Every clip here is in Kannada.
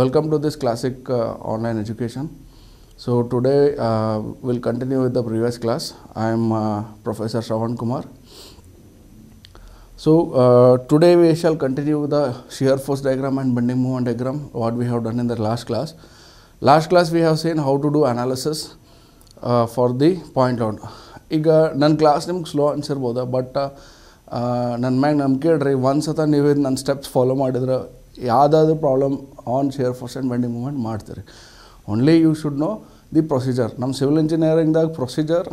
Welcome to this classic uh, online education. So today uh, we'll continue with the previous class. I am uh, Professor Shravan Kumar. So today we shall continue with the shear force diagram and bending moment diagram what we have done in the last class. Last class we have seen how to do analysis for the point load. ಈಗ ನನ್ನ ಕ್ಲಾಸ್ ನಿಮ್ಗೆ ಸ್ಲೋ ಅನ್ಸಿರ್ಬೋದು ಬಟ್ ನನ್ನ ಮ್ಯಾಗ ನಂಬಿಕೆ ಇಡ್ರಿ ಒಂದು ಸತ ನೀವು ನನ್ನ ಸ್ಟೆಪ್ಸ್ ಫಾಲೋ ಮಾಡಿದ್ರೆ ಯಾವುದಾದ್ರೂ problem on shear first and bending movement ಮಾಡ್ತಾರೆ only you should know the procedure ನಮ್ಮ ಸಿವಿಲ್ ಇಂಜಿನಿಯರಿಂಗ್ದಾಗ procedure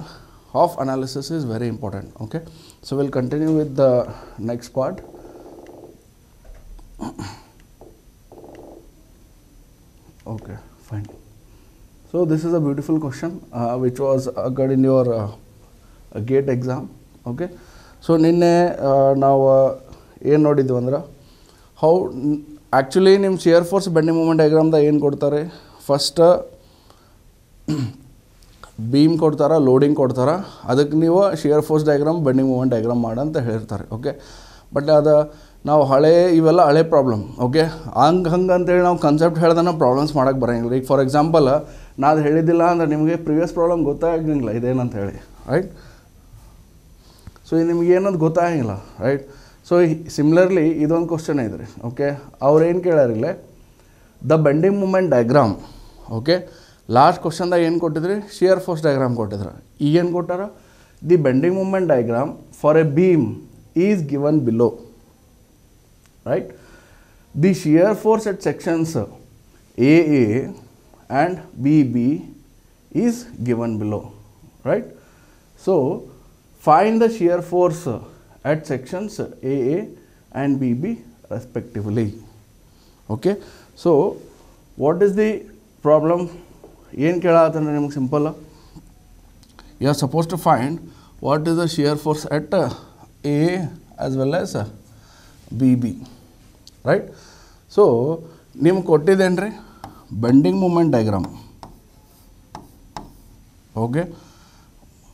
of analysis is very important okay so will continue with the next part okay fine so this is a beautiful question which was asked in your GATE exam okay so ನಿನ್ನೆ uh, ನಾವು uh, ಏನು ನೋಡಿದ್ವಿ ಅಂದ್ರೆ ಹೌ ಆ್ಯಕ್ಚುಲಿ ನಿಮ್ಮ ಶಿಯರ್ ಫೋರ್ಸ್ ಬೆಂಡಿಂಗ್ ಮೂಮೆಂಟ್ ಡಯಾಗ್ರಾಮ್ದಾಗ ಏನು ಕೊಡ್ತಾರೆ ಫಸ್ಟ್ ಬೀಮ್ ಕೊಡ್ತಾರೆ ಲೋಡಿಂಗ್ ಕೊಡ್ತಾರೆ ಅದಕ್ಕೆ ನೀವು shear force diagram bending moment diagram ಅಂತ ಹೇಳಿರ್ತಾರೆ ಓಕೆ ಬಟ್ ಅದು ನಾವು ಹಳೆ ಇವೆಲ್ಲ ಹಳೆ ಪ್ರಾಬ್ಲಮ್ ಓಕೆ ಹಂಗೆ ಹಂಗೆ ಅಂತೇಳಿ ನಾವು ಕನ್ಸೆಪ್ಟ್ ಹೇಳ್ದನ ಪ್ರಾಬ್ಲಮ್ಸ್ ಮಾಡೋಕ್ಕೆ ಬರೋಂಗಿಲ್ಲ ಈಗ ಫಾರ್ ಎಕ್ಸಾಂಪಲ್ ನಾನು ಹೇಳಿದ್ದಿಲ್ಲ ಅಂದರೆ ನಿಮಗೆ ಪ್ರಿವಿಯಸ್ ಪ್ರಾಬ್ಲಮ್ ಗೊತ್ತಾಗಂಗಿಲ್ಲ ಇದೇನಂತ ಹೇಳಿ ರೈಟ್ ಸೊ ನಿಮ್ಗೆ ಏನಂತ ಗೊತ್ತಾಗಂಗಿಲ್ಲ ರೈಟ್ ಸೊ ಸಿಮಿಲರ್ಲಿ ಇದೊಂದು ಕ್ವಶನ್ ಇದ್ರಿ ಓಕೆ ಅವ್ರೇನು ಕೇಳಾರಿಲ್ಲೇ the bending moment diagram okay last ಕ್ವಶನ್ದಾಗ ಏನು ಕೊಟ್ಟಿದ್ರಿ ಶಿಯರ್ ಫೋರ್ಸ್ ಡಯಾಗ್ರಾಮ್ ಕೊಟ್ಟಿದ್ರು ಈಗೇನು ಕೊಟ್ಟಾರ the bending moment diagram for a beam is given below right the shear force at sections A A and B B is given below right so fine the shear force at sections A A and B B respectively. Okay. So, what is the problem? simple. You are supposed to find what is the shear force at A as well as B B. Right. So, you have bending moment diagram. Okay.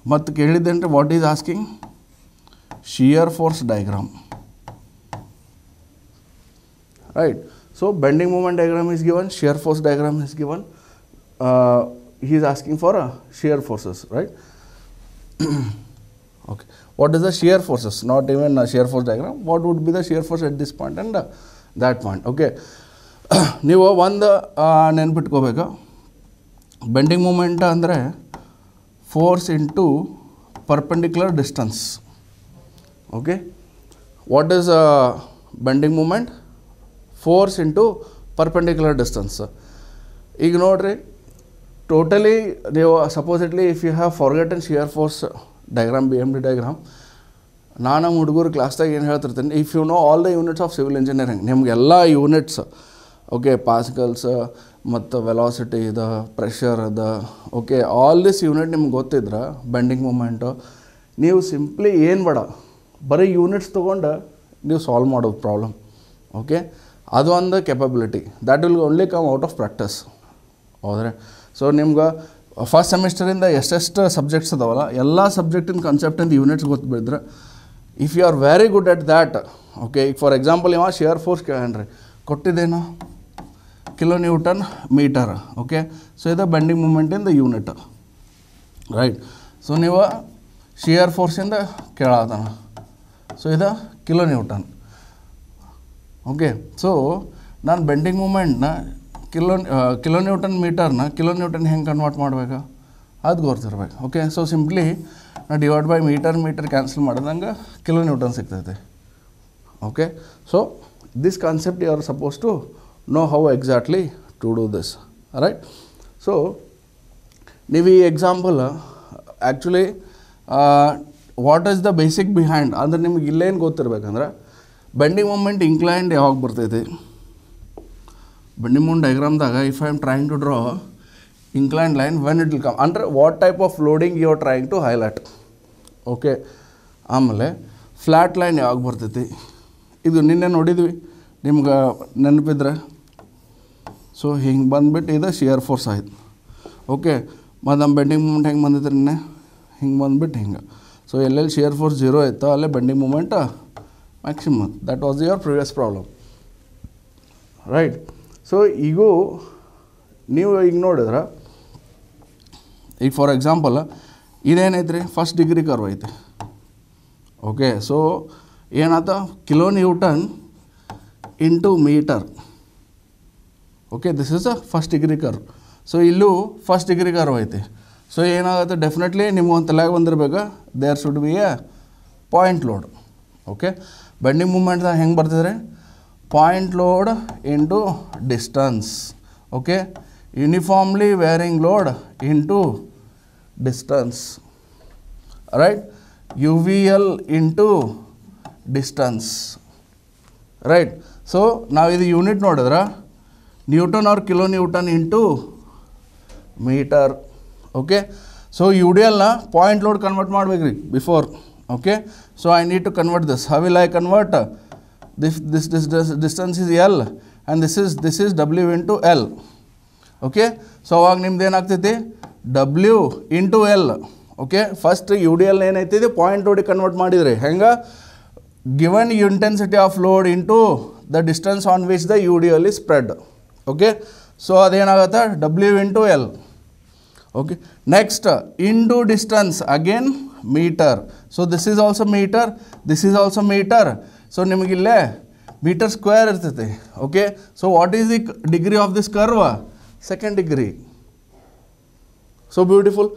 But what is asking? shear force diagram right so bending moment diagram is given shear force diagram is given uh, he is asking for a shear forces right okay what is the shear forces not even a shear force diagram what would be the shear force at this point and uh, that point okay ನೀವು ಒಂದು ನೆನ್ಪಿಟ್ಕೋಬೇಕು ಬೆಂಡಿಂಗ್ ಮೂಮೆಂಟ್ ಅಂದರೆ force into perpendicular distance okay what is a bending moment force into perpendicular distance ಈಗ ನೋಡಿರಿ ಟೋಟಲಿ ನೀವು supposedly if you have forgotten shear force diagram B M D diagram ನಾನು ನಮ್ಮ ಹುಡುಗರು ಕ್ಲಾಸ್ದಾಗ ಏನು ಹೇಳ್ತಿರ್ತೀನಿ if you know all the units of civil engineering ನಿಮಗೆಲ್ಲ ಯೂನಿಟ್ಸ್ ಓಕೆ ಪಾಸ್ಕಲ್ಸ್ ಮತ್ತು ವೆಲಾಸಿಟಿ ಇದೆ ಪ್ರೆಷರ್ ಅದ ಓಕೆ ಆಲ್ ದಿಸ್ ಯೂನಿಟ್ ನಿಮ್ಗೆ ಗೊತ್ತಿದ್ರೆ ಬೆಂಡಿಂಗ್ ಮೂಮೆಂಟು ನೀವು ಸಿಂಪ್ಲಿ ಏನು ಬೇಡ ಬರೀ ಯೂನಿಟ್ಸ್ ತೊಗೊಂಡು ನೀವು ಸಾಲ್ವ್ ಮಾಡೋದು ಪ್ರಾಬ್ಲಮ್ ಓಕೆ ಅದು ಒಂದು capability that will only come out of practice ಹೌದ್ರೆ ಸೊ ನಿಮ್ಗೆ ಫಸ್ಟ್ ಸೆಮಿಸ್ಟರಿಂದ ಎಷ್ಟೆಷ್ಟು ಸಬ್ಜೆಕ್ಟ್ಸ್ ಅದಾವಲ್ಲ ಎಲ್ಲ ಸಬ್ಜೆಕ್ಟಿನ ಕಾನ್ಸೆಪ್ಟಿಂದ ಯೂನಿಟ್ಸ್ ಗೊತ್ತು if you are very good at that okay ಈಗ ಫಾರ್ ಎಕ್ಸಾಂಪಲ್ ಇವ ಶೇರ್ ಫೋರ್ಸ್ ಕೇಳ್ರಿ ಕೊಟ್ಟಿದ್ದೇನು kilo newton meter okay so ಇದು bending the unit right so ನೀವು ಶಿಯರ್ ಫೋರ್ಸಿಂದ ಕೇಳಾತಾನ ಸೊ ಇದು ಕಿಲೋ ನ್ಯೂಟನ್ ಓಕೆ ಸೊ ನಾನು ಬೆಂಡಿಂಗ್ ಮೂಮೆಂಟ್ನ ಕಿಲೋ ಕಿಲೋ ನ್ಯೂಟನ್ ಮೀಟರ್ನ ಕಿಲೋ ನ್ಯೂಟನ್ ಹೆಂಗೆ ಕನ್ವರ್ಟ್ ಮಾಡಬೇಕು ಅದು ಗೊತ್ತಿರ್ಬೇಕು ಓಕೆ ಸೊ ಸಿಂಪ್ಲಿ ನಾ divide by meter meter cancel ಮಾಡಿದಂಗೆ ಕಿಲೋ ನ್ಯೂಟನ್ ಸಿಗ್ತೈತೆ okay so this concept you are suppose to know how exactly to do this right so ನೀವು ಈ example actually what is the basic behind ಅಂದರೆ ನಿಮ್ಗೆ ಇಲ್ಲೇನು ಗೊತ್ತಿರಬೇಕಂದ್ರೆ ಬೆಂಡಿಂಗ್ ಮೂಮೆಂಟ್ ಇನ್ಕ್ಲೈಂಡ್ ಯಾವಾಗ ಬರ್ತೈತಿ ಬೆಂಡಿಂಗ್ ಮೂಮೆಂಟ್ ಡೈಗ್ರಾಮ್ದಾಗ if I am trying to draw inclined line when it will come ಅಂದರೆ what type of loading you are trying to highlight okay ಆಮೇಲೆ ಫ್ಲ್ಯಾಟ್ ಲೈನ್ ಯಾವಾಗ ಬರ್ತೈತಿ ಇದು ನಿನ್ನೆ ನೋಡಿದ್ವಿ ನಿಮ್ಗೆ ನೆನಪಿದ್ರೆ ಸೊ ಹಿಂಗೆ ಬಂದುಬಿಟ್ಟು ಇದು ಶಿಯರ್ ಫೋರ್ಸ್ ಆಯಿತು ಓಕೆ ಮತ್ತು ನಮ್ಮ ಬೆಂಡಿಂಗ್ ಮೂಮೆಂಟ್ ಹೆಂಗೆ ಬಂದಿದ್ರಿ ನಿನ್ನೆ ಹಿಂಗೆ ಬಂದುಬಿಟ್ಟು ಹಿಂಗೆ ಸೊ ಎಲ್ಲೆಲ್ಲಿ ಶಿಯರ್ ಫೋರ್ಸ್ ಜೀರೋ ಆಯಿತಾ ಅಲ್ಲೇ bending moment maximum that was your previous problem right so ಈಗೂ ನೀವು ಈಗ ನೋಡಿದ್ರೆ ಈಗ ಫಾರ್ ಎಕ್ಸಾಂಪಲ್ ಇದೇನೈತೆ ರೀ ಫಸ್ಟ್ ಡಿಗ್ರಿ ಕರ್ವ್ ಐತೆ ಓಕೆ ಸೊ ಏನಾತ kilo newton into meter okay this is a first degree curve so ಇಲ್ಲೂ ಫಸ್ಟ್ ಡಿಗ್ರಿ ಕರ್ವ್ ಐತೆ ಸೊ ಏನಾಗುತ್ತೆ ಡೆಫಿನೆಟ್ಲಿ ನಿಮ್ಮ ಒಂದು ತಲೆಗೆ ಬಂದಿರಬೇಕು there should be a point load okay bending ಮೂಮೆಂಟ್ದಾಗ ಹೆಂಗೆ ಬರ್ತಿದ್ರೆ point load into distance okay uniformly varying load into distance right U V L into distance right so ನಾವು ಇದು ಯೂನಿಟ್ ನೋಡಿದ್ರೆ newton or kilo newton into meter okay so U D ಎಲ್ನ ಪಾಯಿಂಟ್ ಲೋಡ್ ಕನ್ವರ್ಟ್ ಮಾಡ್ಬೇಕು ರೀ before okay so I need to convert this how will I convert this this this distance is L and this is this is W into L okay so ಅವಾಗ ನಿಮ್ದು ಏನಾಗ್ತೈತಿ W into L okay first you D L ಏನೈತಿದೆ ಪಾಯಿಂಟ್ ಲೋಡಿಗೆ ಕನ್ವರ್ಟ್ ಮಾಡಿದ್ರಿ ಹೆಂಗೆ given intensity of load into the distance on which the U D L is spread okay so ಅದೇನಾಗತ್ತೆ W into L okay next into distance again meter so this is also meter this is also meter so so ನಿಮಗಿಲ್ಲೇ ಮೀಟರ್ ಸ್ಕ್ವೇರ್ ಇರ್ತೈತಿ okay so what is the degree of this curve second degree so beautiful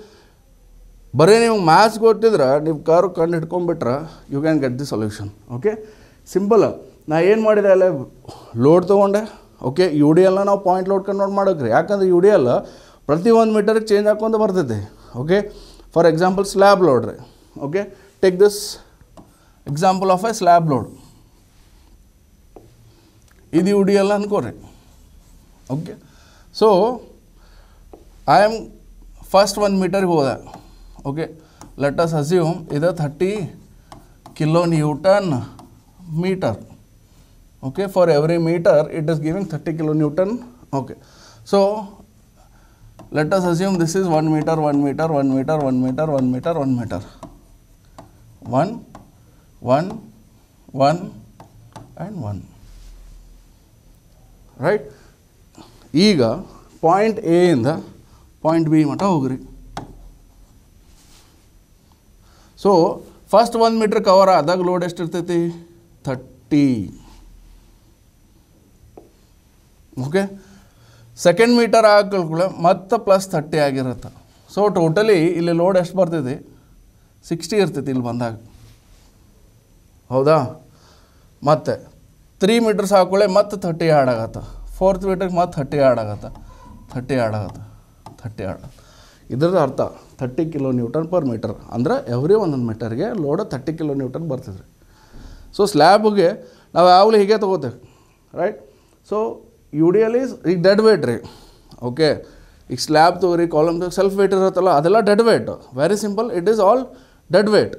ಬರೀ ನೀವು ಮ್ಯಾಥ್ಸ್ ಗೊತ್ತಿದ್ರೆ ನೀವು ಕರ್ವ್ ಕಂಡು ಹಿಡ್ಕೊಂಡ್ಬಿಟ್ರೆ you can get the solution okay simple ನಾ ಏನು ಮಾಡಿದೆ ಅಲ್ಲೇ ಲೋಡ್ ತೊಗೊಂಡೆ ಓಕೆ ಯು ಡಿ ಎಲ್ನ ನಾವು ಪಾಯಿಂಟ್ ಲೋಡ್ ಕನ್ವರ್ಟ್ ಮಾಡೋಕ್ರಿ ಯಾಕಂದರೆ ಯು ಡಿ ಎಲ್ ಪ್ರತಿ ಒಂದು ಮೀಟರ್ಗೆ ಚೇಂಜ್ ಹಾಕ್ಕೊಂಡು ಬರ್ತೈತೆ okay for example slab load ರೀ okay take this example of a slab load ಇದು ಉಡಿಯಲ್ಲ ಅನ್ಕೋರಿ okay so I am first ಒಂದು ಮೀಟರ್ಗೆ ಹೋದ ಓಕೆ ಲೆಟಸ್ ಅಸ್ಯೂಮ್ ಇದು thirty kilo newton meter okay for every meter it is giving thirty kilo newton okay so let us assume this is 1 meter 1 meter 1 meter 1 meter 1 meter 1 meter 1 1 1 and 1 right ega point a in the point b mata hogri so first 1 meter cover adag load est ಎಷ್ಟಿರ್ತೈತಿ 30 okay ಸೆಕೆಂಡ್ ಮೀಟರ್ ಹಾಕಲ್ಕುಳ ಮತ್ತು ಪ್ಲಸ್ ಥರ್ಟಿ ಆಗಿರುತ್ತೆ ಸೊ ಟೋಟಲಿ ಇಲ್ಲಿ ಲೋಡ್ ಎಷ್ಟು ಬರ್ತೈತಿ ಸಿಕ್ಸ್ಟಿ ಇರ್ತೈತಿ ಇಲ್ಲಿ ಬಂದಾಗ ಹೌದಾ ಮತ್ತೆ ತ್ರೀ ಮೀಟರ್ಸ್ ಹಾಕೊಳ್ಳೆ ಮತ್ತೆ ಥರ್ಟಿ ಆ್ಯಡ್ ಆಗತ್ತೆ ಫೋರ್ತ್ ಮೀಟರ್ಗೆ ಮತ್ತೆ ಥರ್ಟಿ ಆ್ಯಡ್ ಆಗತ್ತೆ ಥರ್ಟಿ ಆ್ಯಡ್ ಆಗತ್ತೆ ಥರ್ಟಿ ಆ್ಯಡ್ ಇದ್ರದ್ದು ಅರ್ಥ thirty kilo newton per meter ಅಂದರೆ ಎವ್ರಿ ಒಂದೊಂದು ಮೀಟರ್ಗೆ ಲೋಡ್ ಥರ್ಟಿ ಕಿಲೋ ನ್ಯೂಟನ್ ಬರ್ತದೆ ಸೊ ಸ್ಲ್ಯಾಬ್ಗೆ ನಾವು ಯಾವಾಗಲೂ ಹೀಗೆ ತೊಗೋತೇವೆ right so U D L is ಈಗ ಡೆಡ್ ವೇಟ್ ರೀ ಓಕೆ ಈಗ ಸ್ಲ್ಯಾಬ್ ತೊಗೊರಿ ಕಾಲಮ್ ತೊಗೊರಿ ಸೆಲ್ಫ್ ವೇಟ್ ಇರುತ್ತಲ್ಲ ಅದೆಲ್ಲ dead weight very simple it is all dead weight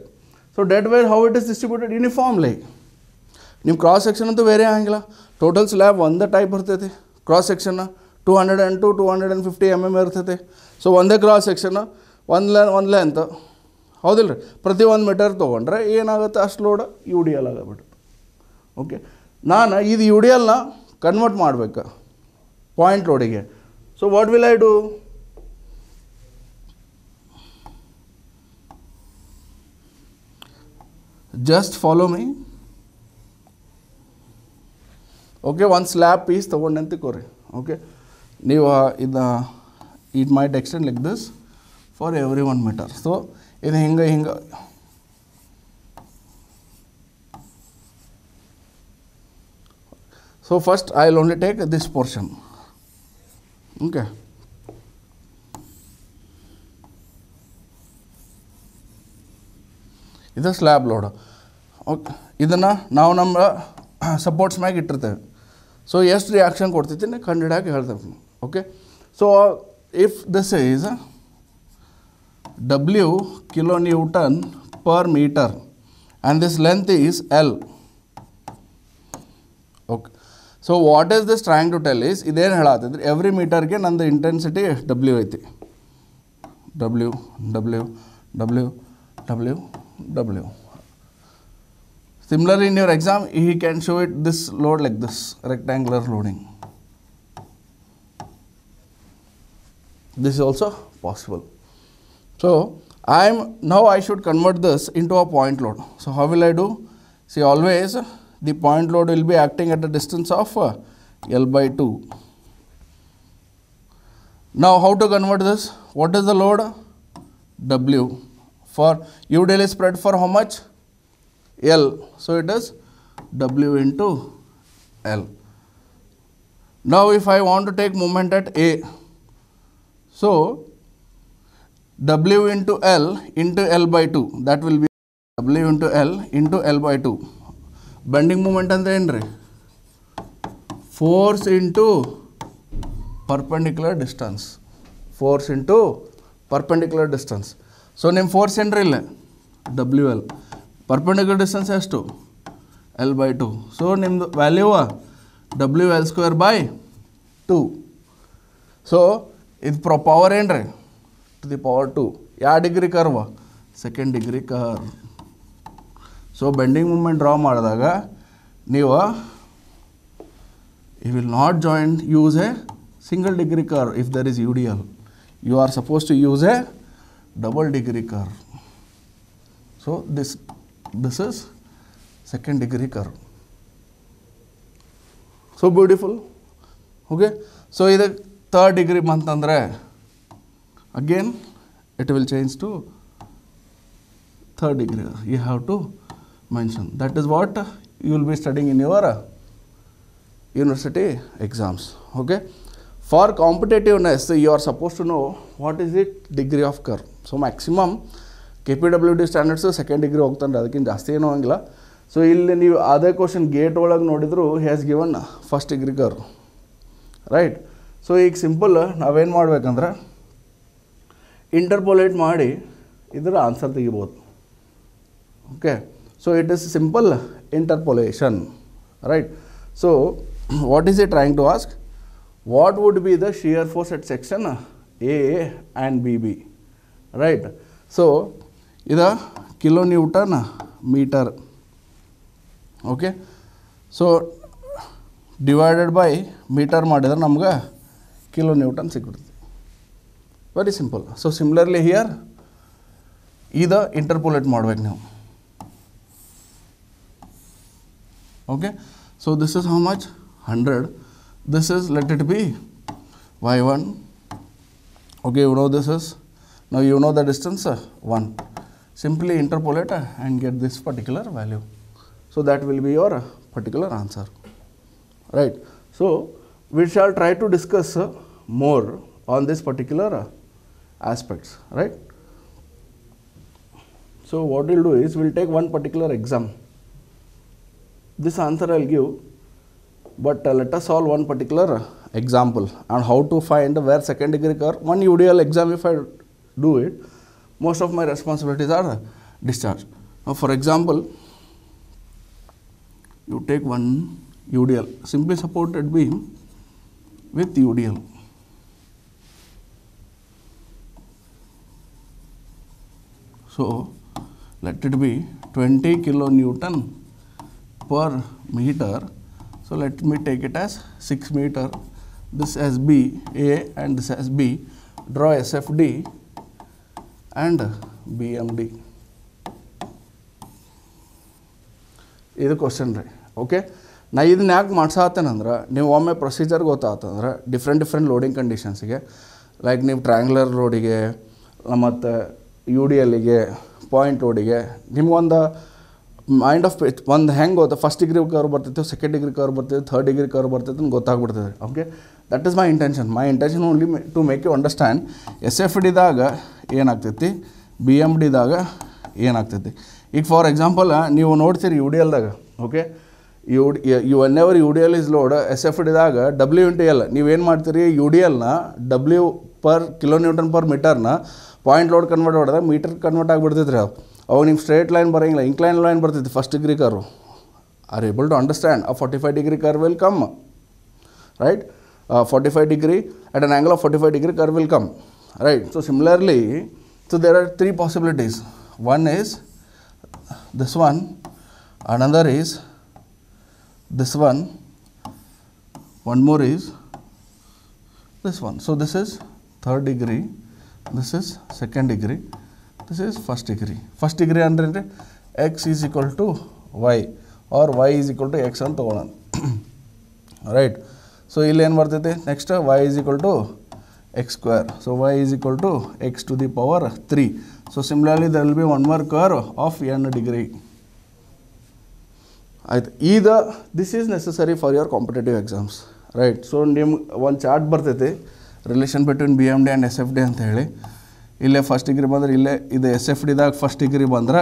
so dead weight how it is distributed uniformly ನಿಮ್ಮ ಕ್ರಾಸ್ ಸೆಕ್ಷನ್ ಅಂತೂ ಬೇರೆ ಆಗಿಲ್ಲ ಟೋಟಲ್ ಸ್ಲ್ಯಾಬ್ ಒಂದೇ ಟೈಪ್ ಇರ್ತೈತಿ cross section two hundred and two two hundred and fifty M M ಇರ್ತೈತಿ ಸೊ ಒಂದೇ ಕ್ರಾಸ್ ಸೆಕ್ಷನ್ ಒಂದು ಲೆ ಒಂದು ಲೆಂತ್ ಹೌದಿಲ್ಲ ರೀ ಪ್ರತಿ ಒಂದು ಮೀಟರ್ ತೊಗೊಂಡ್ರೆ ಏನಾಗುತ್ತೆ ಅಷ್ಟು ಲೋಡ್ ಯು ಡಿ ಎಲ್ ಆಗಬಿಟ್ಟು ಓಕೆ ನಾನು ಇದು ಯು ಡಿ ಎಲ್ನ ಕನ್ವರ್ಟ್ ಮಾಡಬೇಕು ಪಾಯಿಂಟ್ ರೋಡಿಗೆ so what will I do just follow me okay ಒಂದು ಸ್ಲ್ಯಾಬ್ ಪೀಸ್ ತೊಗೊಂಡು ಅಂತಿಕೋರಿ ಓಕೆ ನೀವು ಇದು it might extend like this for every one meter so ಇದು ಹಿಂಗೆ ಹಿಂಗೆ So first I will only take this portion. Okay. ಇದು ಸ್ಲ್ಯಾಬ್ ಲೋಡ್ ಓಕೆ ಇದನ್ನು ನಾವು ನಮ್ಮ ಸಪೋರ್ಟ್ಸ್ ಮ್ಯಾಗೆ ಇಟ್ಟಿರ್ತೇವೆ ಸೊ ಎಷ್ಟು ರಿಯಾಕ್ಷನ್ ಕೊಡ್ತೈತಿ ಕಂಡಿಡಾಗಿ ಹೇಳ್ತೇವೆ okay so if this is W kilo newton per meter and this length is L okay So what is this trying to tell is? Is ಇದೇನು ಹೇಳತ್ತಿದ್ರೆ ಎವ್ರಿ ಮೀಟರ್ಗೆ intensity w, w, w, w, w. W Similarly, in your exam, he can show it this load like this, rectangular loading. This is also possible. So, I am now I should convert this into a point load. So, how will I do? See, always the point load will be acting at a distance of uh, L by 2. Now how to convert this? What is the load? W for U daily spread for how much? L. So it is W into L. Now if I want to take moment at A, so W into L into L by 2 that will be W into L into L by 2. Bending moment ಅಂದರೆ ಏನು ರೀ force into perpendicular distance force into perpendicular distance so ನಿಮ್ಮ ಫೋರ್ಸ್ ಏನ್ರಿ ಇಲ್ಲ ಡಬ್ಲ್ಯೂ ಎಲ್ ಪರ್ಪೆಂಡಿಕ್ಯುಲರ್ ಡಿಸ್ಟೆನ್ಸ್ ಎಷ್ಟು ಎಲ್ ಬೈ ಟು ಸೊ ನಿಮ್ಮದು ವ್ಯಾಲ್ಯೂವ W L square by two so ಇದು ಪ್ರೊ ಪವರ್ ಏನು ರೀ ಟು ದಿ ಪವರ್ ಟು ಯಾವ degree curve second degree curve so bending moment draw ಮಾಡಿದಾಗ ನೀವು you will not join use a single degree curve if there is U D L you are suppose to use a double degree curve so this this is second degree curve so beautiful okay so ಇದಕ್ಕೆ ಥರ್ಡ್ ಡಿಗ್ರಿ ಬಂತಂದರೆ again it will change to third degree you have to that is what you will be studying in your university exams Okay. for competitiveness you are supposed to know what is it degree of curve so maximum Kpwd standards are second degree of curve so he will then you are the question gate all has given first degree curve right so a simple now in more interpolate Marty either answer the answer. okay so it is simple interpolation right so what is it trying to ask what would be the shear force at section a and bb right so this kilonewton meter okay so divided by meter we namma kilonewton sikibudte very simple so similarly here either interpolate maadbek nevu okay so this is how much 100 this is let it be y1 okay you know this is now you know the distance uh, 1 simply interpolate uh, and get this particular value so that will be your uh, particular answer right so we shall try to discuss uh, more on this particular uh, aspects right so what we'll do is we'll take one particular exam this answer I will give but uh, let us solve one particular example and how to find where second degree curve one UDL exam if I do it most of my responsibilities are discharged. Now for example you take one UDL simply supported beam with UDL so let it be 20 kilonewton per meter. So let me take it as 6 meter. This as B A and this as B. Draw SFD and BMD. ಇದು ಕ್ವಶನ್ ರೀ ಓಕೆ ನಾ ಇದನ್ನ ಯಾಕೆ ಮಾಡ್ಸಾತೇನಂದ್ರೆ ನೀವು ಒಮ್ಮೆ ಪ್ರೊಸೀಜರ್ ಗೊತ್ತಾತಂದ್ರೆ ಡಿಫ್ರೆಂಟ್ ಡಿಫ್ರೆಂಟ್ ಲೋಡಿಂಗ್ ಕಂಡೀಷನ್ಸಿಗೆ ಲೈಕ್ ನೀವು ಟ್ರ್ಯಾಂಗ್ಯುಲರ್ ರೋಡಿಗೆ ಮತ್ತು ಯು ಡಿ ಎಲ್ಲಿಗೆ ಪಾಯಿಂಟ್ ರೋಡಿಗೆ ನಿಮಗೊಂದು ಮೈಂಡ್ ಆಫ್ ಒಂದು ಹೆಂಗೆ ಗೊತ್ತಾ ಫಸ್ಟ್ ಡಿಗ್ರಿ ಕವರ್ ಬರ್ತೈತೆ ಸೆಕೆಂಡ್ ಡಿಗ್ರಿ ಕವರ್ ಬರ್ತೈತೆ ಥರ್ಡ್ ಡಿಗ್ರಿ ಕವರ್ ಬರ್ತೈತೆ ಅಂತ ಗೊತ್ತಾಗ್ಬಿಡ್ತದೆ okay that is my intention my intention only to make you understand S F ಡಿದಾಗ ಏನಾಗ್ತೈತಿ ಬಿ ಎಮ್ ಡಿದಾಗ ಏನಾಗ್ತೈತಿ ಈಗ ಫಾರ್ ಎಕ್ಸಾಂಪಲ್ ನೀವು ನೋಡ್ತೀರಿ ಯು ಡಿ ಎಲ್ದಾಗ okay U D whenever U D L is load S F ಡಿದಾಗ ಡಬ್ಲ್ಯೂ ಟಿ ಎಲ್ ನೀವೇನು ಮಾಡ್ತೀರಿ ಯು ಡಿ ಎಲ್ನ ಡಬ್ಲ್ಯೂ ಪರ್ ಕಿಲೋನ್ಯೂಟನ್ ಪರ್ ಮೀಟರ್ನ ಪಾಯಿಂಟ್ ಲೋಡ್ ಕನ್ವರ್ಟ್ ಮಾಡಿದಾಗ ಮೀಟರ್ ಕನ್ವರ್ಟ್ ಆಗಿಬಿಡ್ತೈತ್ರಿ ಅದು ಅವಾಗ ನಿಮ್ಮ ಸ್ಟ್ರೇಟ್ ಲೈನ್ ಬರೋಂಗಿಲ್ಲ ಇನ್ಕ್ಲೈನ್ ಲೈನ್ ಬರ್ತಿತ್ತು first degree curve are able to understand ಆ forty five degree curve will come right forty five degree at an angle of forty five degree curve will come right so similarly so there are three possibilities one is this one another is this one one more is this one so this is third degree this is second degree this is first degree first degree ಅಂದರೆ ಅಂದರೆ x is equal to y or y is equal to x ಅಂತ ತೊಗೊಳೋಣ ರೈಟ್ ಸೊ ಇಲ್ಲಿ ಏನು ಬರ್ತೈತಿ next y is equal to x square so y is equal to x to the power three so similarly there will be one more curve of n degree ಆಯ್ತು ಈದ this is necessary for your competitive exams right so ನಿಮ್ಗೆ ಒಂದು ಚಾರ್ಟ್ ಬರ್ತೈತಿ relation between B M D and S F D ಅಂತ ಹೇಳಿ ಇಲ್ಲೇ ಫಸ್ಟ್ ಡಿಗ್ರಿ ಬಂದರೆ ಇಲ್ಲೇ ಇದು ಎಸ್ ಎಫ್ ಡಿದಾಗ ಫಸ್ಟ್ ಡಿಗ್ರಿ ಬಂದ್ರೆ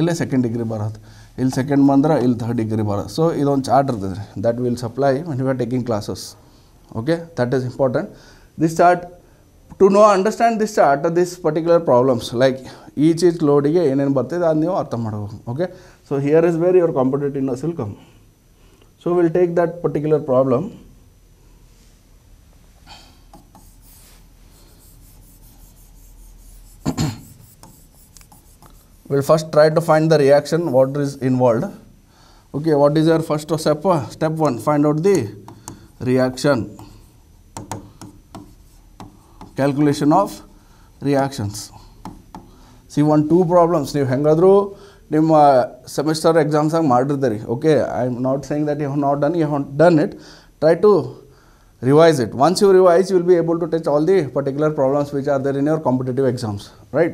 ಇಲ್ಲೇ ಸೆಕೆಂಡ್ ಡಿಗ್ರಿ ಬರುತ್ತೆ ಇಲ್ಲಿ ಸೆಕೆಂಡ್ ಬಂದ್ರೆ ಇಲ್ಲಿ ಥರ್ಡ್ ಡಿಗ್ರಿ ಬರೋದು ಸೊ ಇದೊಂದು ಚಾರ್ಟ್ ಇರ್ತದೆ ರೀ that will supply when you are taking classes okay that is important this chart to know understand this chart this particular problems like each each ಲೋಡಿಗೆ ಏನೇನು ಬರ್ತದೆ ಅದು ನೀವು ಅರ್ಥ ಮಾಡಬೇಕು okay so here is very your competitive will come so will take that particular problem we will first try to find the reaction what is involved okay what is our first step step one find out the reaction calculation of reactions see one two problems ನೀವು ಹೆಂಗಾದರೂ ನಿಮ್ಮ ಸೆಮಿಸ್ಟರ್ ಎಕ್ಸಾಮ್ಸಾಗ ಮಾಡಿರ್ತೀರಿ okay I am not saying that you have not done you have done it try to revise it. Once you revise, you will be able to touch all the particular problems which are there in your competitive exams, right?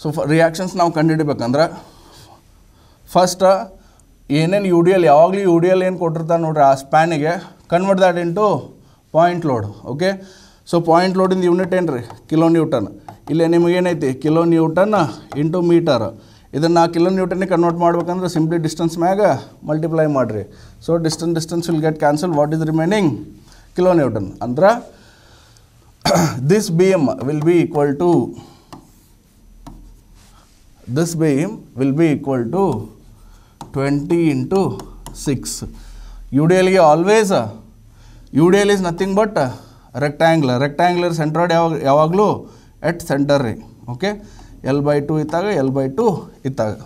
So reactions ನಾವು ಕಂಡುಹಿಡಿಬೇಕಂದ್ರೆ ಫಸ್ಟ್ ಏನೇನು ಯು ಡಿ ಎಲ್ ಯಾವಾಗಲೂ ಯು ಡಿ ಎಲ್ ಏನು ಕೊಟ್ಟಿರ್ತಾರೆ ನೋಡ್ರಿ ಆ ಸ್ಪ್ಯಾನಿಗೆ convert that into point load okay so point ಲೋಡಿಂದ ಯೂನಿಟ್ ಏನು ರೀ ಕಿಲೋ ನ್ಯೂಟನ್ ನಿಮಗೆ ನಿಮಗೇನೈತಿ ಕಿಲೋ ನ್ಯೂಟನ್ ಇಂಟು ಮೀಟರ್ ಇದನ್ನು ಕಿಲೋ ನ್ಯೂಟನ್ಗೆ ಕನ್ವರ್ಟ್ ಮಾಡ್ಬೇಕಂದ್ರೆ ಸಿಂಪ್ಲಿ ಡಿಸ್ಟೆನ್ಸ್ ಮ್ಯಾಗ ಮಲ್ಟಿಪ್ಲೈ ಮಾಡಿರಿ so distance distance will get cancel what is remaining kilo newton ಅಂದ್ರೆ this B M will be equal to this beam will be equal to 20 into 6. UDL is always, UDL is nothing but rectangular. Rectangular centroid yavaglu at center Okay. L by 2 ittaga, L by 2 ittaga.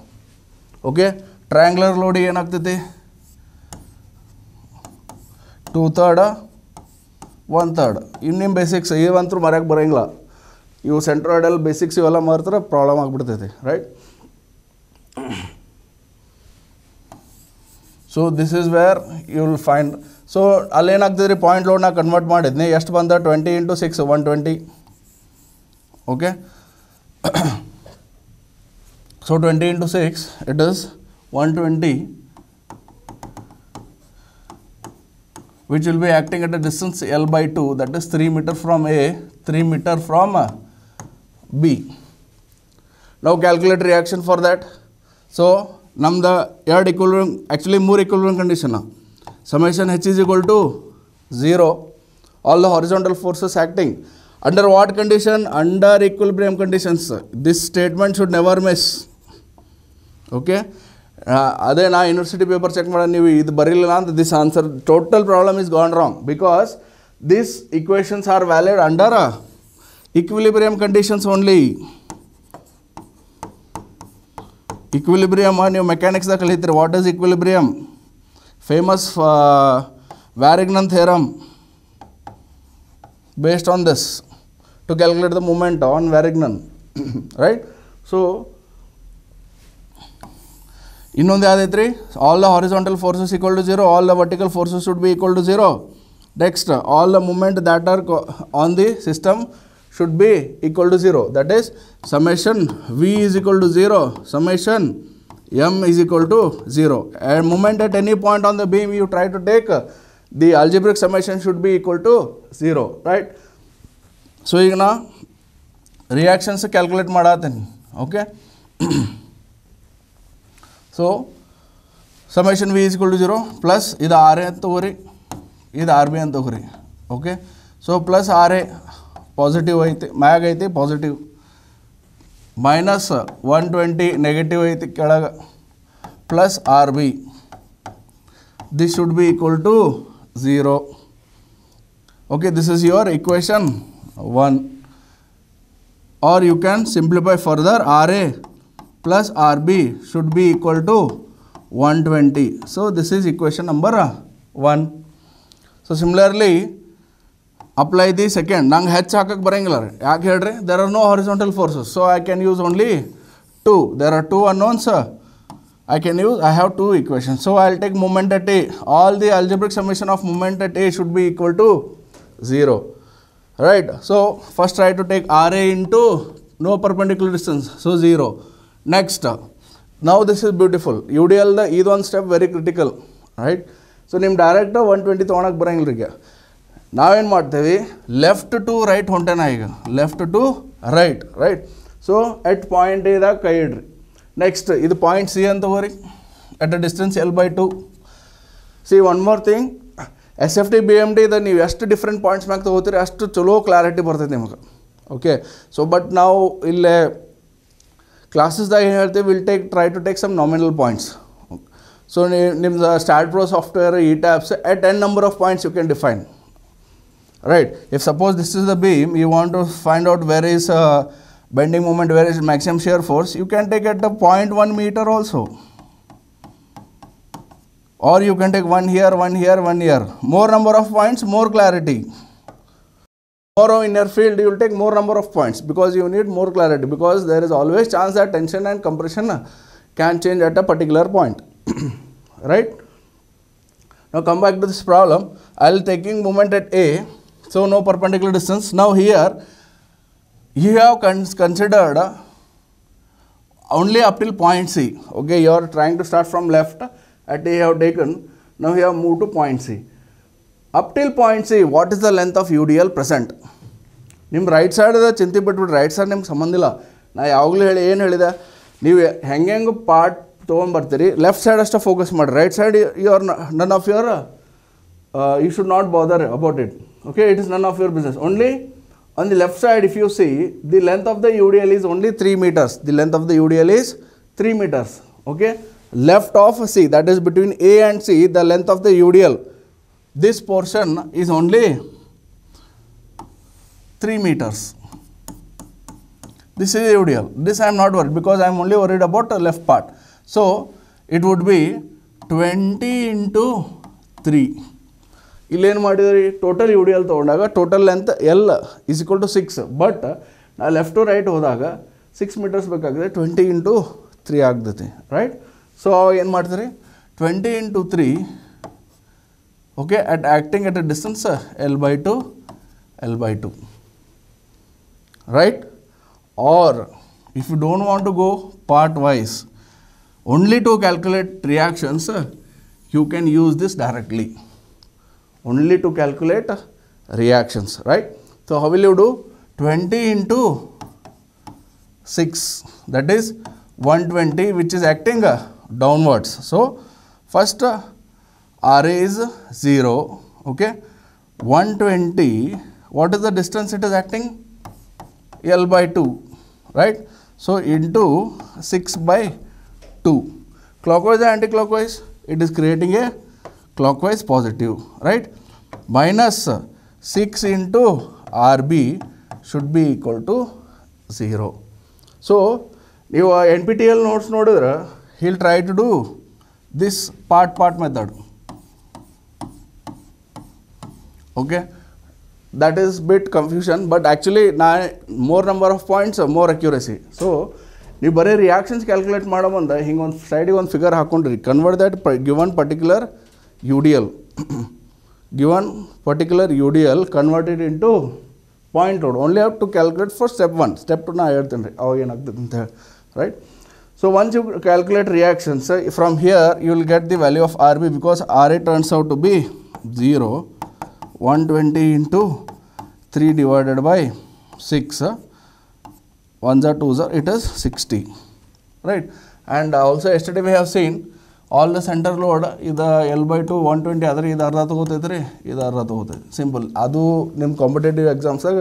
Okay. Triangular load ಏನಾಗ್ತೈತಿ 2 ಥರ್ಡ್ 1 ಥರ್ಡ್ ಇನ್ನು ನಿಮ್ಮ ಬೇಸಿಕ್ಸ್ ಇವಂತೂ ಮರೆಯೋಕ್ಕೆ ಬರೋಂಗಿಲ್ಲ ಇವು ಸೆಂಟ್ರಾಯ್ಡಲ್ ಬೇಸಿಕ್ಸ್ ಇವೆಲ್ಲ ಮಾರ್ತಾರೆ ಪ್ರಾಬ್ಲಮ್ ಆಗಿಬಿಡ್ತೈತಿ right so this is where you will find so ಅಲ್ಲೇನಾಗ್ತದೆ ರೀ ಪಾಯಿಂಟ್ ಲೋಡ್ನ ಕನ್ವರ್ಟ್ ಮಾಡಿದ್ನಿ ಎಷ್ಟು ಬಂದ twenty into six one twenty okay so twenty into six it is one twenty which will be acting at a distance by by that that three metre metre from three metre metre from B. Now calculate reaction for that. So, num the third equilibrium, actually more equilibrium condition. Summation H is equal to 0. All the horizontal forces acting. Under what condition? Under equilibrium conditions. This statement should never miss. Okay? That is why university paper check this answer. Total problem is gone wrong. Because these equations are valid under a equilibrium conditions only. Equilibrium on your mechanics, what is equilibrium? Famous uh, Varignan theorem based on this to calculate the moment on Varignon, right? So, in on the other three, all the horizontal forces equal to zero, all the vertical forces should be equal to zero. Next, all the moment that are on the system should be equal to 0. That is summation V is equal to 0, summation M is equal to 0. And moment at any point on the beam you try to take, the algebraic summation should be equal to 0, right? So, you ನಾ reactions calculate ಮಾಡತ್ತೀನಿ okay? so, summation V is equal to zero plus ಇದು A ಎ ಅಂತ ಹೋರಿ ಇದು ಆರ್ ಬಿ ಅಂತ ಹೋರಿ ಓಕೆ पॉजिटिव मैगते पॉजिटिव मैनस वन ट्वेंटी कड़ग plus RB should be equal to zero okay this is your equation one or you can simplify further R A plus R B should be equal to one twenty so this is equation number one so similarly apply the second ನಂಗೆ ಹೆಚ್ಚು ಹಾಕಕ್ಕೆ ಬರೋಂಗಿಲ್ಲ ರೀ ಯಾಕೆ ಹೇಳ್ರಿ there are no horizontal forces so I can use only two there are two unknowns I can use I have two equation so I will take moment at A all the algebraic summation of moment at A should be equal to zero right so first I to take R A into no perpendicular distance so zero next ನಾವು this is beautiful you D L ಎಲ್ದ ಇದೊಂದು step very critical right so ನಿಮ್ಮ ಡೈರೆಕ್ಟ್ ಒನ್ ಟ್ವೆಂಟಿ ತೊಗೊಳಕ್ಕೆ ಬರೋಂಗಿಲ್ರಿಗೆ ನಾವೇನು ಮಾಡ್ತೇವೆ ಲೆಫ್ಟ್ ಟು ರೈಟ್ ಹೊಂಟೆನ ಈಗ left to right right so at point ಇದಾಗ ಕೈ ಇಡ್ರಿ ನೆಕ್ಸ್ಟ್ ಇದು ಪಾಯಿಂಟ್ ಸಿ ಅಂತ ಹೋರಿ at a distance L by two C one more thing S F T B M D ಇದು ನೀವು ಎಷ್ಟು ಡಿಫ್ರೆಂಟ್ ಪಾಯಿಂಟ್ಸ್ ಮ್ಯಾಗ ತೊಗೋತೀರಿ ಅಷ್ಟು ಚಲೋ ಕ್ಲಾರಿಟಿ ಬರ್ತೈತೆ ನಿಮಗೆ ಓಕೆ ಸೊ ಬಟ್ ನಾವು ಇಲ್ಲೇ ಕ್ಲಾಸಸ್ದಾಗ ಏನು ಹೇಳ್ತೀವಿ will take try to take some nominal points so ನಿಮ್ದು STAAD Pro software ETABS at n number of points you can define right if suppose this is the beam you want to find out where is uh, bending moment where is maximum shear force you can take at the 0.1 meter also or you can take one here one here one here more number of points more clarity tomorrow in your field you will take more number of points because you need more clarity because there is always chance that tension and compression uh, can change at a particular point right now come back to this problem i'll taking moment at a So no perpendicular distance. Now here you have considered only up till point C. Okay, you are trying to start from left at you have taken. Now you have moved to point C. Up till point C, what is the length of UDL present? ನಿಮ್ಮ ರೈಟ್ ಸೈಡ್ ಅದ ಚಿಂತೆ ಬಿಟ್ಬಿಟ್ಟು ರೈಟ್ ಸೈಡ್ ನಿಮ್ಗೆ ಸಂಬಂಧಿಲ್ಲ ನಾ ಯಾವಾಗಲೂ ಹೇಳಿ ಏನು ಹೇಳಿದೆ ನೀವು ಹೆಂಗೆ ಹೆಂಗೆ ಪಾರ್ಟ್ ತೊಗೊಂಡ್ಬರ್ತೀರಿ ಲೆಫ್ಟ್ ಸೈಡ್ ಅಷ್ಟೇ ಫೋಕಸ್ ಮಾಡಿ right side you are none of your you should not bother about it okay it is none of your business only on the left side if you see the length of the UDL is only 3 meters the length of the UDL is 3 meters okay left of C that is between A and C the length of the UDL this portion is only 3 meters this is UDL this I am not worried because I am only worried about the left part so it would be 20 into 3 ಇಲ್ಲೇನು ಮಾಡಿದ್ರಿ ಟೋಟಲ್ ಯು ಡಿ ಎಲ್ ತೊಗೊಂಡಾಗ total length L is equal to six but ನಾ ಲೆಫ್ಟ್ ಟು ರೈಟ್ ಹೋದಾಗ ಸಿಕ್ಸ್ ಮೀಟರ್ಸ್ ಬೇಕಾಗಿದೆ ಟ್ವೆಂಟಿ ಇಂಟು ತ್ರೀ ಆಗ್ತೈತಿ ರೈಟ್ ಸೊ ಅವಾಗ ಏನು ಮಾಡ್ತೀರಿ twenty into three okay at acting at a distance L by two L by two right or if you don't want to go part wise only to calculate reactions you can use this directly only to calculate reactions, right? So, how will you do? 20 into 6 that is 120 which is acting downwards. So, first uh, R RA is 0, okay. 120, what is the distance it is acting? L by 2, right. So, into 6 by 2. Clockwise and It it is creating a clockwise positive right minus six into R B should be equal to 0. So ನೀವು ಎನ್ ಪಿ ಟಿ ಎಲ್ ನೋಟ್ಸ್ notes we'll try to do this part part method okay that is bit confusion but actually ನಾ more number of points more accuracy so ನೀವು ಬರೀ ರಿಯಾಕ್ಷನ್ಸ್ ಕ್ಯಾಲ್ಕುಲೇಟ್ ಮಾಡೋ ಬಂದ ಹಿಂಗೆ ಒಂದು ಸೈಡಿಗೆ ಒಂದು ಫಿಗರ್ ಹಾಕ್ಕೊಂಡ್ರಿ convert that given particular UDL. Given particular UDL converted into point road. Only have to calculate for step 1. Step 2 na ಹೇಳ್ತೀನಿ ಅವಾಗ ಏನಾಗ್ತದೆ So once you calculate reactions, eh, from here you will get the value of Rb because Ra turns out to be 0, 120 into 3 divided by 6, 1s eh? are 2s are, it is 60, right. And also yesterday we have seen all the centre load ಇದು L by two one twenty ಆದರೆ ಇದು ಅರ್ಧ ತೊಗೋತೈತೆ ರೀ ಇದು ಅರ್ಧ ತೊಗೋತೈತೆ ಸಿಂಪಲ್ ಅದು ನಿಮ್ಮ ಕಾಂಪಿಟೇಟಿವ್ ಎಕ್ಸಾಮ್ಸಾಗ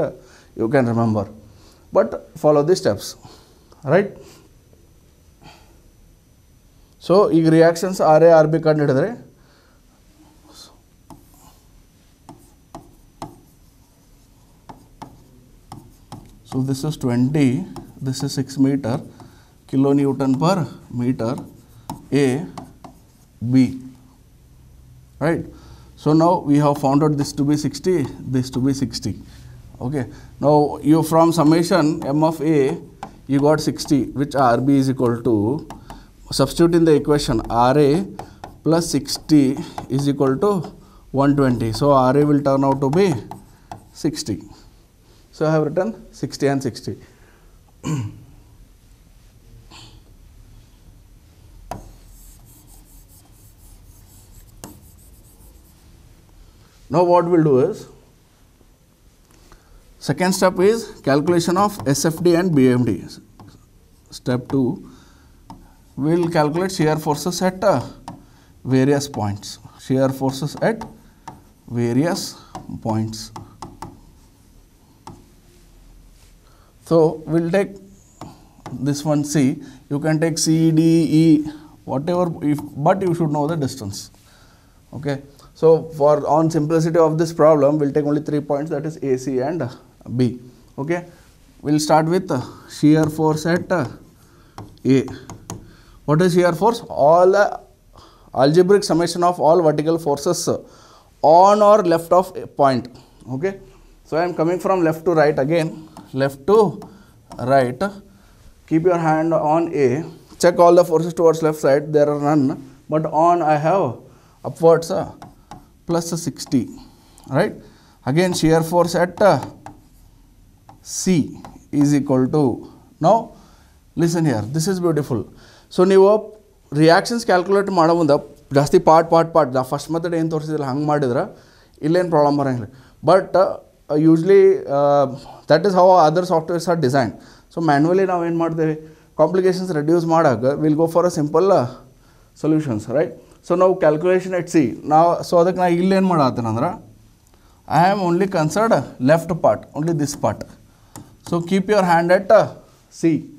you can remember but follow the steps right so ಈಗ reactions R A R B ಕಂಡು ಹಿಡಿದ್ರೆ so this is twenty this is six metre kilo newton per metre A B. Right? So now we have found out this to be 60, this to be 60. Okay. Now you from summation M of A, you got 60, which RB is equal to, substitute in the equation RA plus 60 is equal to 120. So RA will turn out to be 60. So I have written 60 and 60. Now what we'll do is, second step is calculation of SFD and BMD. Step 2, we'll calculate shear forces at uh, various points. Shear forces at various points. So we'll take this one C. You can take C, D, E, whatever, if, but you should know the distance. Okay. So for on simplicity of this problem, we'll take only three points that is AC and B. Okay. We'll start with shear force at A. What is shear force? All uh, algebraic summation of all vertical forces on or left of a point. Okay. So I am coming from left to right again. Left to right. Keep your hand on A. Check all the forces towards left side. There are none. But on I have upwards. Uh, plus sixty right again shear force at C C is to to listen listen this is beautiful so ನೀವು ರಿಯಾಕ್ಷನ್ಸ್ ಕ್ಯಾಲ್ಕುಲೇಟ್ ಮಾಡೋ ಮುಂದೆ ಜಾಸ್ತಿ part part part first method ಏನು ತೋರಿಸಿದಿಲ್ಲ ಹಂಗೆ ಮಾಡಿದ್ರೆ ಇಲ್ಲೇನು ಪ್ರಾಬ್ಲಮ್ ಬರೋಂಗಿಲ್ಲ but usually that is how other softwares R design so manually ನಾವು ಏನು ಮಾಡ್ತೇವೆ ಕಾಂಪ್ಲಿಕೇಶನ್ಸ್ ರೆಡ್ಯೂಸ್ ಮಾಡಾಕ will go for a simple solutions right So now calculation at C. Now, so that na illa en I am only concerned left part, only this part. So keep your hand at uh, C.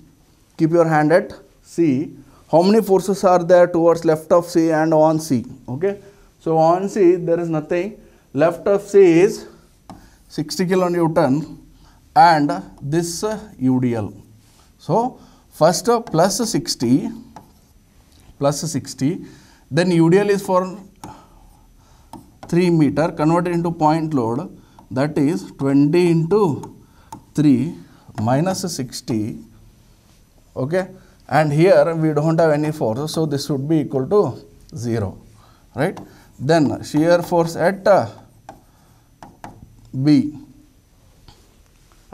Keep your hand at C. How many forces are there towards left of C and on C? Okay. So on C, there is nothing. Left of C is 60 kilonewton and this UDL. Uh, so first uh, plus 60, plus 60. Then UDL is for 3 meter converted into point load that is 20 into 3 minus 60 okay and here we don't have any force so this should be equal to 0 right then shear force at uh, B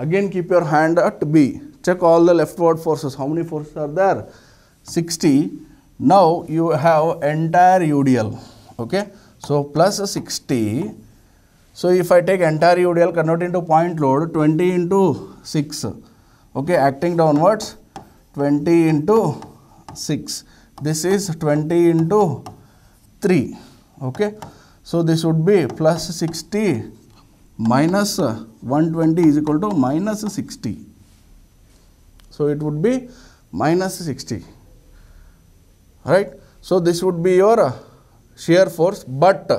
again keep your hand at B check all the leftward forces how many forces are there 60 now you have entire UDL. Okay. So plus 60. So if I take entire UDL, convert into point load, 20 into 6. Okay, acting downwards, 20 into 6. This is 20 into 3. Okay. So this would be plus 60 minus 120 is equal to minus 60. So it would be minus 60 right so this would be your uh, shear force but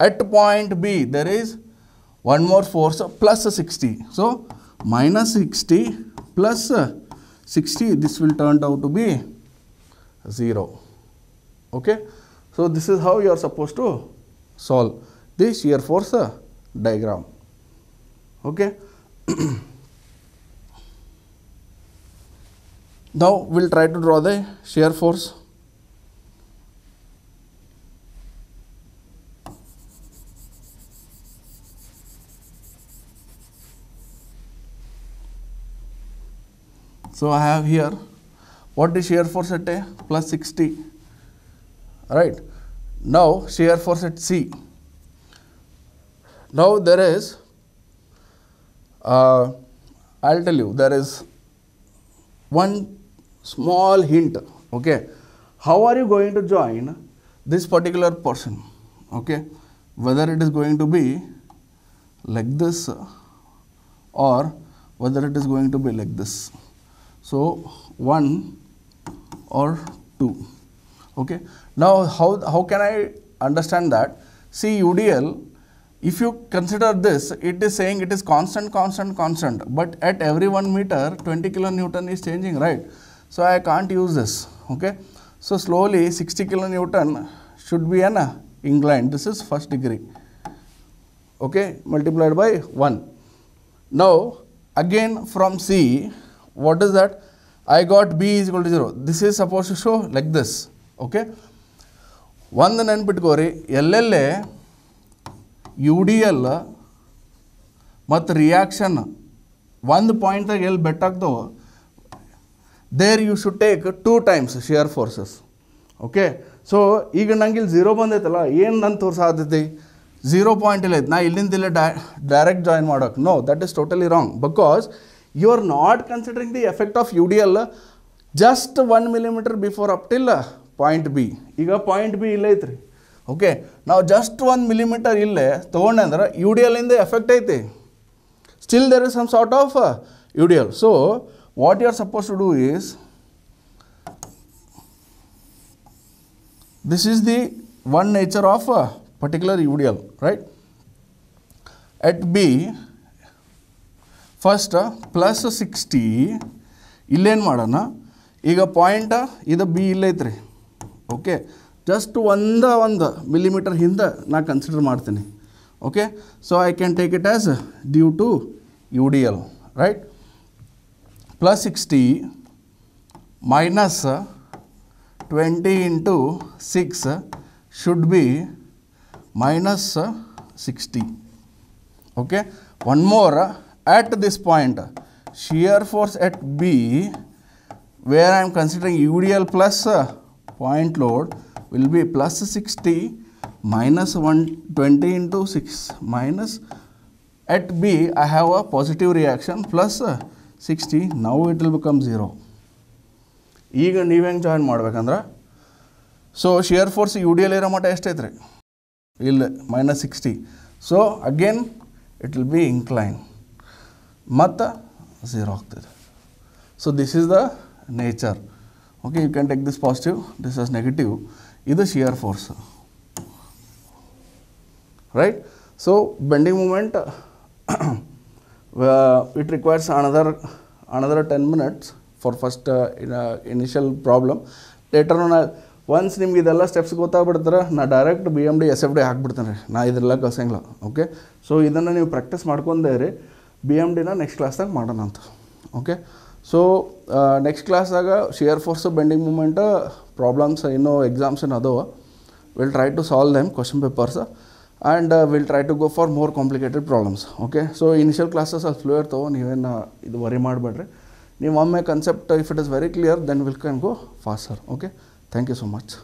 at point b there is one more force uh, plus 60 so minus 60 plus uh, 60 this will turn out to be 0 okay so this is how you are supposed to solve the shear force diagram okay now we'll try to draw the shear force So I have here what is shear force at A? Plus 60. Right. Now shear force at C. Now there is, uh, I'll tell you, there is one small hint. Okay. How are you going to join this particular portion? Okay. Whether it is going to be like this or whether it is going to be like this. So, 1 or 2. Okay. Now, how, how can I understand that? See UDL, if you consider this, it is saying it is constant, constant, constant, but at every 1 meter, 20 kilonewton is changing, right? So, I can't use this. Okay. So, slowly 60 kilonewton should be an uh, inclined. This is first degree. Okay, multiplied by 1. Now, again from C, what is that? I got B is equal to 0. This is supposed to show like this. Okay. ಒಂದು ನೆನ್ಪಿಟ್ಕೋರಿ ಎಲ್ಲೆಲ್ಲೇ ಯು ಡಿ ಎಲ್ ಮತ್ತು ರಿಯಾಕ್ಷನ್ ಒಂದು ಪಾಯಿಂಟ್ದಾಗ ಎಲ್ಲಿ ಬೆಟ್ಟಾಗ್ತವೋ there you should take two times shear forces okay so ಈಗ ನಂಗೆ ಇಲ್ಲಿ ಝೀರೋ ಬಂದೈತಲ್ಲ ಏನು ನನ್ನ ತೋರಿಸಾತೈತಿ ಝೀರೋ ಪಾಯಿಂಟ್ ಇಲ್ಲ ನಾ ಇಲ್ಲಿಂದ ಇಲ್ಲೇ ಡೈ ಡೈರೆಕ್ಟ್ ಜಾಯಿನ್ ಮಾಡೋಕೆ no that is totally wrong because you are not considering the effect of UDL just 1 millimeter before up till uh, point B. Iga point B illa itri. Okay. Now just 1 millimeter illa, thonandara UDL in the effect Still there is some sort of UDL. Uh, so, what you are supposed to do is, this is the one nature of a uh, particular UDL, right? At B, first plus sixty ಇಲ್ಲೇನು ಮಾಡೋಣ ಈಗ ಪಾಯಿಂಟ ಇದು ಬಿ ಇಲ್ಲೈತೆ ರೀ ಓಕೆ ಜಸ್ಟ್ ಒಂದು ಒಂದು ಮಿಲಿಮೀಟರ್ ಹಿಂದೆ ನಾ ಕನ್ಸಿಡರ್ ಮಾಡ್ತೀನಿ okay so I can take it as due to U D L right plus sixty minus twenty into six should be minus sixty okay one more at this point shear force at B where I am considering UDL plus point load will be plus 60 minus 120 into 6 minus at B I have a positive reaction plus 60 now it will become zero. ಈಗ ನೀವು ಹೆಂಗೆ ಜಾಯಿನ್ ಮಾಡ್ಬೇಕಂದ್ರೆ so shear force U D L ಇರೋ ಮಟ್ಟ ಎಷ್ಟೈತೆ ರೀ ಇಲ್ಲ minus sixty so again it will be incline ಮತ್ತು ಝೀರೋ ಆಗ್ತದೆ so this is the nature okay you can take this positive this is negative ಇದು shear force right so bending moment it requires another another ten minutes for first initial problem later ನಾ ಒನ್ಸ್ ನಿಮ್ಗೆ ಇದೆಲ್ಲ ಸ್ಟೆಪ್ಸ್ ಗೊತ್ತಾಗ್ಬಿಡ್ತಾರೆ ನಾ direct B M D S F D ಹಾಕ್ಬಿಡ್ತೇನೆ ರೀ ನಾ ಇದೆಲ್ಲ ಕಲ್ಸಂಗಿಲ್ಲ ಓಕೆ ಸೊ ಇದನ್ನು ನೀವು ಪ್ರಾಕ್ಟೀಸ್ ಮಾಡ್ಕೊಂಡೇ ರೀ ಬಿ ಎಮ್ ಡಿನ ನೆಕ್ಸ್ಟ್ ಕ್ಲಾಸ್ದಾಗ ಮಾಡೋಣ ಅಂತ ಓಕೆ ಸೊ ನೆಕ್ಸ್ಟ್ ಕ್ಲಾಸ್ದಾಗ shear force bending moment problems ಇನ್ನೂ ಎಕ್ಸಾಮ್ಸ್ ಏನು ಅದಾವ will try to solve them question papers and will try to go for more complicated problems okay so initial classes ಅಲ್ಲಿ ಫ್ಲೋ ಇರ್ತಾವೆ ನೀವೇನು ಇದು ವರಿ ಮಾಡಬೇಡ್ರಿ ನೀವು ಒಮ್ಮೆ concept if it is very clear then will can go faster okay thank you so much